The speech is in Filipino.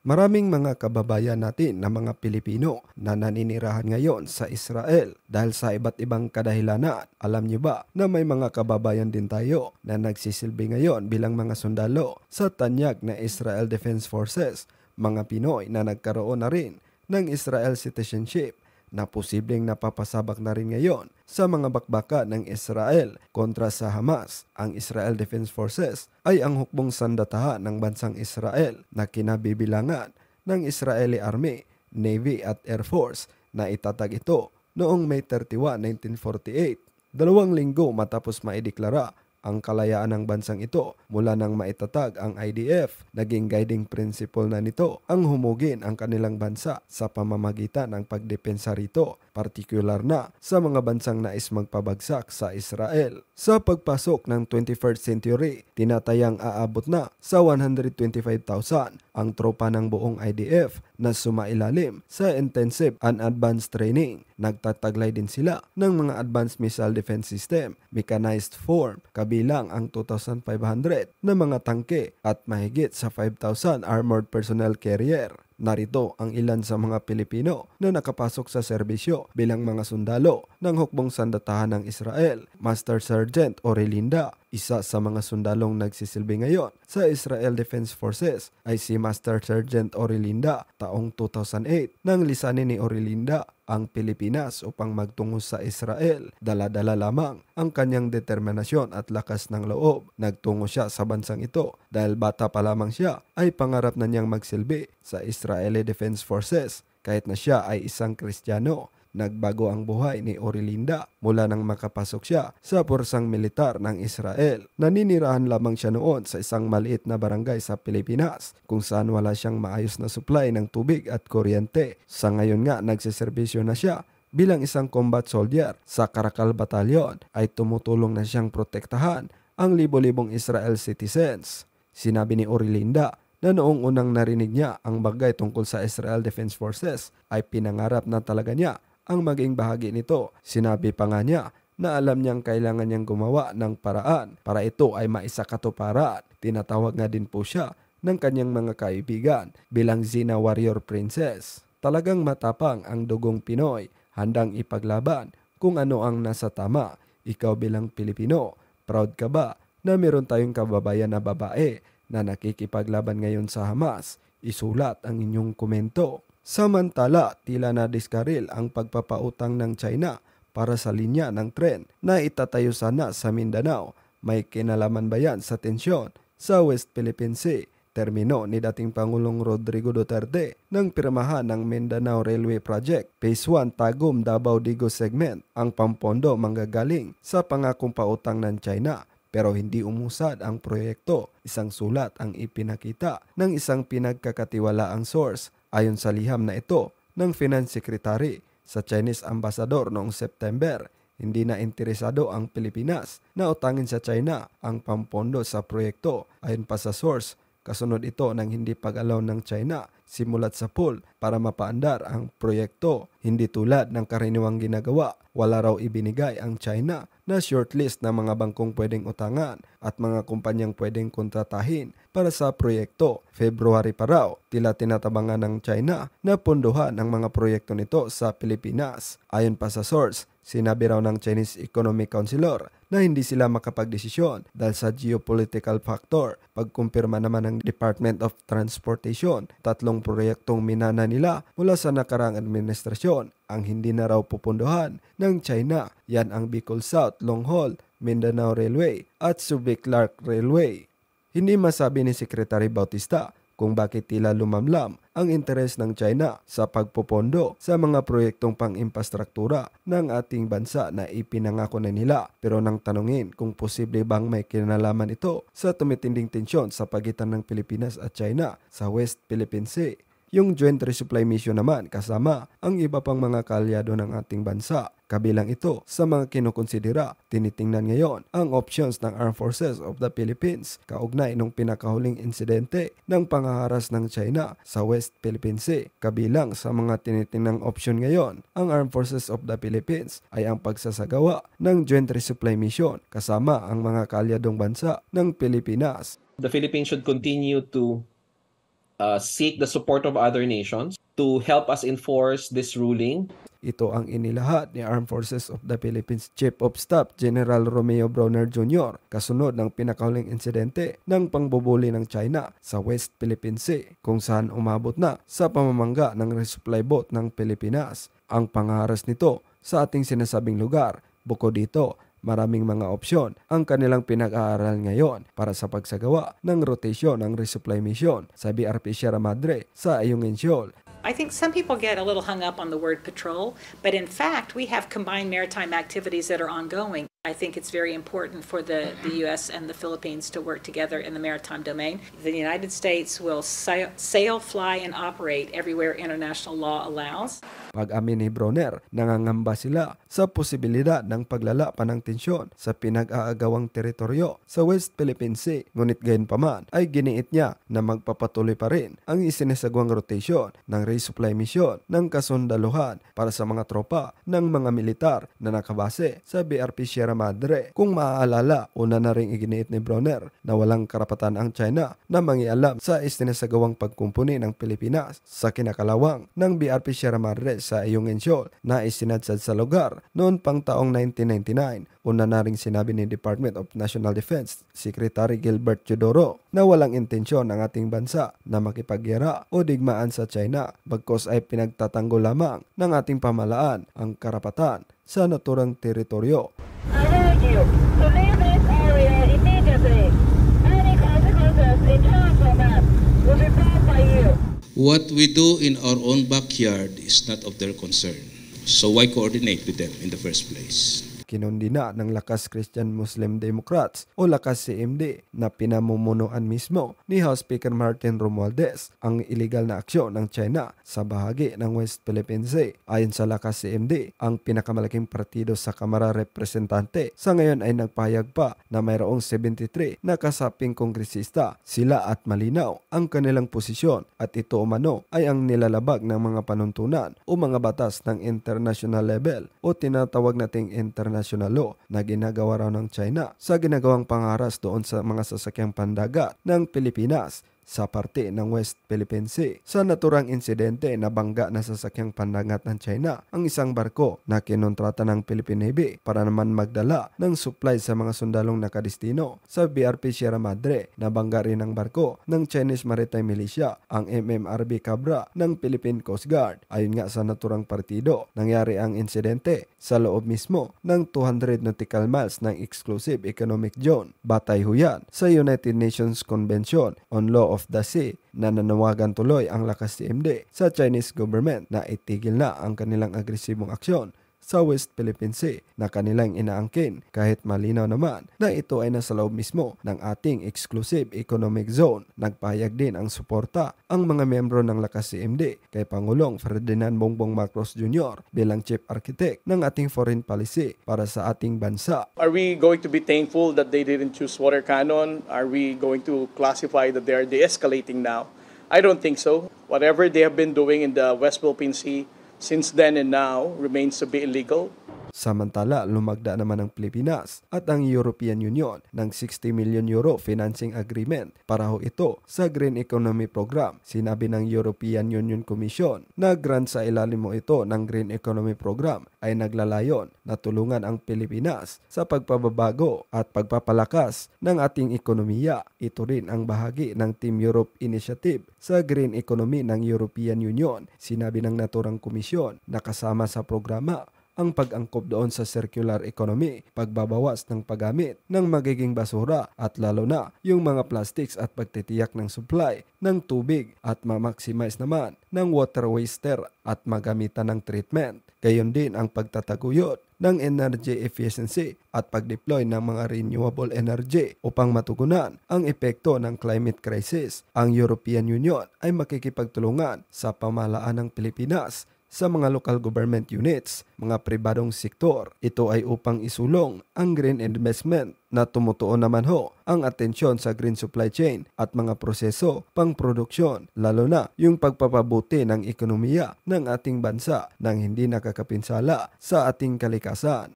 Maraming mga kababayan natin na mga Pilipino na naninirahan ngayon sa Israel dahil sa iba't ibang kadahilanan. Alam niyo ba na may mga kababayan din tayo na nagsisilbi ngayon bilang mga sundalo sa tanyag na Israel Defense Forces, mga Pinoy na nagkaroon na rin ng Israel citizenship na posibleng napapasabak na rin ngayon sa mga bakbaka ng Israel kontra sa Hamas. Ang Israel Defense Forces ay ang hukbong sandatahan ng bansang Israel na kinabibilangan ng Israeli Army, Navy at Air Force na itatag ito noong May 31, 1948, dalawang linggo matapos maideklara ang kalayaan ng bansang ito mula nang maitatag ang IDF. Naging guiding principle na nito ang humugin ang kanilang bansa sa pamamagitan ng pagdepensa rito, partikular na sa mga bansang nais magpabagsak sa Israel. Sa pagpasok ng 21st century, tinatayang aabot na sa 125,000 ang tropa ng buong IDF na sumailalim sa intensive and advanced training. Nagtataglay din sila ng mga advanced missile defense system, mechanized form, kabilang ang 2,500 na mga tangke at mahigit sa 5,000 armored personnel carrier. Narito ang ilan sa mga Pilipino na nakapasok sa serbisyo bilang mga sundalo ng hukbong sandatahan ng Israel, Master Sergeant Orelinda, isa sa mga sundalong nagsisilbi ngayon sa Israel Defense Forces ay si Master Sergeant Orelinda taong 2008 nang lisanin ni Orelinda ang Pilipinas upang magtungo sa Israel. Dala-dala lamang ang kanyang determinasyon at lakas ng loob. Nagtungo siya sa bansang ito dahil bata pa lamang siya ay pangarap na niyang magsilbi sa Israeli Defense Forces kahit na siya ay isang Kristiyano Nagbago ang buhay ni Orilinda mula nang makapasok siya sa porsang militar ng Israel. Naninirahan lamang siya noon sa isang maliit na barangay sa Pilipinas kung saan wala siyang maayos na supply ng tubig at kuryente. Sa ngayon nga nagsiservisyo na siya bilang isang combat soldier sa Karakal Battalion ay tumutulong na siyang protektahan ang libo-libong Israel citizens. Sinabi ni Orilinda na noong unang narinig niya ang bagay tungkol sa Israel Defense Forces ay pinangarap na talaga niya ang maging bahagi nito. Sinabi pa nga niya na alam niyang kailangan niyang gumawa ng paraan para ito ay maisakatuparan. Tinatawag nga din po siya ng kanyang mga kaibigan bilang Zina Warrior Princess. Talagang matapang ang dugong Pinoy, handang ipaglaban kung ano ang nasa tama. Ikaw bilang Pilipino, proud ka ba na meron tayong kababayan na babae na nakikipaglaban ngayon sa Hamas? Isulat ang inyong komento. Samantala, tila na diskaril ang pagpapautang ng China para sa linya ng tren na itatayo sana sa Mindanao. May kinalaman ba yan sa tensyon sa West Philippine Sea? Termino ni dating Pangulong Rodrigo Duterte ng pirmahan ng Mindanao Railway Project Phase 1 Tagum Davao Digo Segment ang pampondo manggagaling sa pangakong pautang ng China pero hindi umusad ang proyekto. Isang sulat ang ipinakita ng isang pinagkakatiwalaang source ayon sa liham na ito ng Finance Secretary sa Chinese Ambassador noong September. Hindi na interesado ang Pilipinas na utangin sa China ang pampondo sa proyekto ayon pa sa source Kasunod ito ng hindi pag-alaw ng China simulat sa pool para mapaandar ang proyekto. Hindi tulad ng karaniwang ginagawa, wala raw ibinigay ang China na shortlist ng mga bangkong pwedeng utangan at mga kumpanyang pwedeng kontratahin para sa proyekto. February pa raw, tila tinatabangan ng China na pondohan ang mga proyekto nito sa Pilipinas. Ayon pa sa source, Sinabi raw ng Chinese Economic Counselor na hindi sila makapagdesisyon dahil sa geopolitical factor. Pagkumpirma naman ng Department of Transportation, tatlong proyektong minana nila mula sa nakarang administrasyon ang hindi na raw pupunduhan ng China. Yan ang Bicol South Long Haul, Mindanao Railway at Subic Clark Railway. Hindi masabi ni Secretary Bautista kung bakit tila lumamlam ang interes ng China sa pagpopondo sa mga proyektong pang-imprastruktura ng ating bansa na ipinangako na nila. Pero nang tanungin kung posible bang may kinalaman ito sa tumitinding tensyon sa pagitan ng Pilipinas at China sa West Philippine Sea, yung joint resupply mission naman kasama ang iba pang mga kalyado ng ating bansa. Kabilang ito sa mga kinukonsidera, tinitingnan ngayon ang options ng Armed Forces of the Philippines kaugnay nung pinakahuling insidente ng pangaharas ng China sa West Philippine Sea. Kabilang sa mga tinitingnang option ngayon, ang Armed Forces of the Philippines ay ang pagsasagawa ng Joint Resupply Mission kasama ang mga kalyadong bansa ng Pilipinas. The Philippines should continue to uh, seek the support of other nations to help us enforce this ruling. Ito ang inilahat ni Armed Forces of the Philippines Chief of Staff General Romeo Browner Jr. kasunod ng pinakahuling insidente ng pangbubuli ng China sa West Philippine Sea kung saan umabot na sa pamamangga ng resupply boat ng Pilipinas. Ang pangaras nito sa ating sinasabing lugar. Bukod dito maraming mga opsyon ang kanilang pinag-aaral ngayon para sa pagsagawa ng rotasyon ng resupply mission, sabi RP Sierra Madre sa Ayong Insyol. I think some people get a little hung up on the word patrol, but in fact, we have combined maritime activities that are ongoing. I think it's very important for the, the U.S. and the Philippines to work together in the maritime domain. The United States will sail, sail fly, and operate everywhere international law allows. Pag-amin ni Broner, nangangamba sila sa posibilidad ng paglala pa ng tensyon sa pinag-aagawang teritoryo sa West Philippine Sea. Ngunit gayunpaman ay giniit niya na magpapatuloy pa rin ang isinisagwang rotation ng resupply mission ng kasundaluhan para sa mga tropa ng mga militar na nakabase sa BRP Sierra Madre. Kung maaalala, una na rin iginiit ni Broner na walang karapatan ang China na mangialam sa isinasagawang pagkumpuni ng Pilipinas sa kinakalawang ng BRP Sierra Madre sa iyong insyol na isinadsad sa lugar noon pang taong 1999. Una na rin sinabi ni Department of National Defense Secretary Gilbert Teodoro na walang intensyon ng ating bansa na makipagyara o digmaan sa China bagkos ay pinagtatanggol lamang ng ating pamalaan ang karapatan sa naturang teritoryo. I heard you. So, What we do in our own backyard is not of their concern. So why coordinate with them in the first place? kinundina ng lakas Christian Muslim Democrats o lakas CMD na pinamumunuan mismo ni House Speaker Martin Romualdez ang ilegal na aksyon ng China sa bahagi ng West Philippine Sea. Ayon sa lakas CMD, ang pinakamalaking partido sa Kamara Representante sa ngayon ay nagpahayag pa na mayroong 73 na kasaping kongresista. Sila at malinaw ang kanilang posisyon at ito umano ay ang nilalabag ng mga panuntunan o mga batas ng international level o tinatawag nating international international law na ginagawa raw ng China sa ginagawang pangaras doon sa mga sasakyang pandagat ng Pilipinas sa parte ng West Philippine Sea. Sa naturang insidente, nabangga na sa sakyang pandangat ng China ang isang barko na kinontrata ng Philippine Navy para naman magdala ng supply sa mga sundalong nakadistino sa BRP Sierra Madre. Nabangga rin ang barko ng Chinese Maritime Militia, ang MMRB Cabra ng Philippine Coast Guard. Ayon nga sa naturang partido, nangyari ang insidente sa loob mismo ng 200 nautical miles ng Exclusive Economic Zone, Batay Huyan, sa United Nations Convention on Law of of the Sea na nanawagan tuloy ang lakas MD sa Chinese government na itigil na ang kanilang agresibong aksyon sa West Philippine Sea na kanilang inaangkin kahit malinaw naman na ito ay nasa loob mismo ng ating exclusive economic zone. Nagpahayag din ang suporta ang mga membro ng lakas CMD kay Pangulong Ferdinand Bongbong Marcos Jr. bilang chief architect ng ating foreign policy para sa ating bansa. Are we going to be thankful that they didn't choose water cannon? Are we going to classify that they are de-escalating now? I don't think so. Whatever they have been doing in the West Philippine Sea since then and now remains to be illegal Samantala, lumagda naman ang Pilipinas at ang European Union ng 60 million euro financing agreement para ho ito sa Green Economy Program. Sinabi ng European Union Commission na grant sa ilalim mo ito ng Green Economy Program ay naglalayon na tulungan ang Pilipinas sa pagpababago at pagpapalakas ng ating ekonomiya. Ito rin ang bahagi ng Team Europe Initiative sa Green Economy ng European Union. Sinabi ng naturang komisyon na kasama sa programa ang pag-angkop doon sa circular economy, pagbabawas ng paggamit ng magiging basura at lalo na yung mga plastics at pagtitiyak ng supply ng tubig at ma-maximize naman ng water waster at magamitan ng treatment. Gayon din ang pagtataguyod ng energy efficiency at pag-deploy ng mga renewable energy upang matugunan ang epekto ng climate crisis. Ang European Union ay makikipagtulungan sa pamahalaan ng Pilipinas sa mga local government units, mga pribadong sektor. Ito ay upang isulong ang green investment na tumutuon naman ho ang atensyon sa green supply chain at mga proseso pang produksyon, lalo na yung pagpapabuti ng ekonomiya ng ating bansa nang hindi nakakapinsala sa ating kalikasan.